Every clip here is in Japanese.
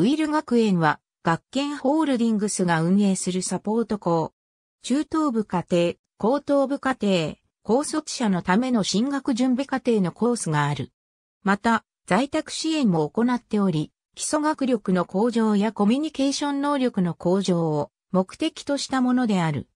ウィル学園は、学研ホールディングスが運営するサポート校。中等部課程、高等部課程、高卒者のための進学準備課程のコースがある。また、在宅支援も行っており、基礎学力の向上やコミュニケーション能力の向上を目的としたものである。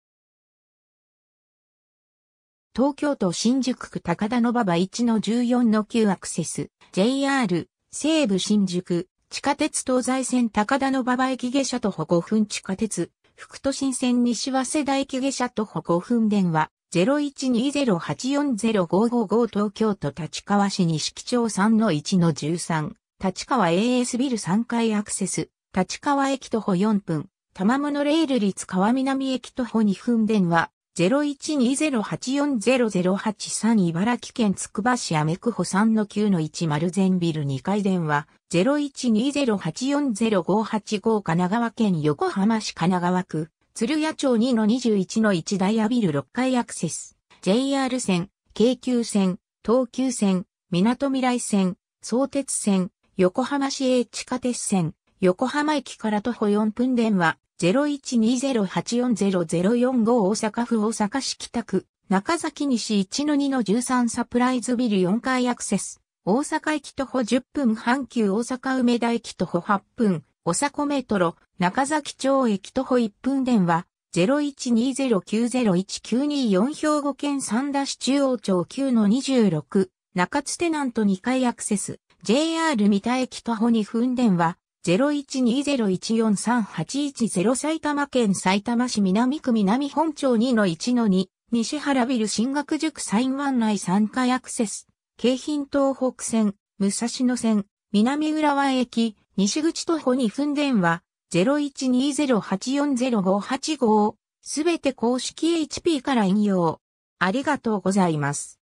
東京都新宿区高田の馬場1の14の9アクセス、JR、西部新宿、地下鉄東西線高田の馬場駅下車徒歩5分地下鉄、福都新線西早稲田駅下車徒歩5分電話、0120840555東京都立川市西木町3-1-13、立川 AS ビル3階アクセス、立川駅徒歩4分、玉物レール立川南駅徒歩2分電話、0120840083茨城県つくば市アメクホ3の9の1 0全ビル2階電話0120840585神奈川県横浜市神奈川区鶴屋町2の21の1ダイヤビル6階アクセス JR 線、京急線、東急線、港未来線、相鉄線、横浜市営地下鉄線、横浜駅から徒歩4分電話0120840045大阪府大阪市北区、中崎西1-2-13サプライズビル4階アクセス。大阪駅徒歩10分、阪急大阪梅田駅徒歩8分、大阪こメトロ、中崎町駅徒歩1分電話、0120901924兵庫県三田市中央町9-26、中津テナント2階アクセス、JR 三田駅徒歩2分電話、0120143810埼玉県埼玉市南区南本町2-1-2西原ビル進学塾サイン湾内参加アクセス京浜東北線武蔵野線南浦和駅西口徒歩2分電話0120840585すべて公式 HP から引用ありがとうございます。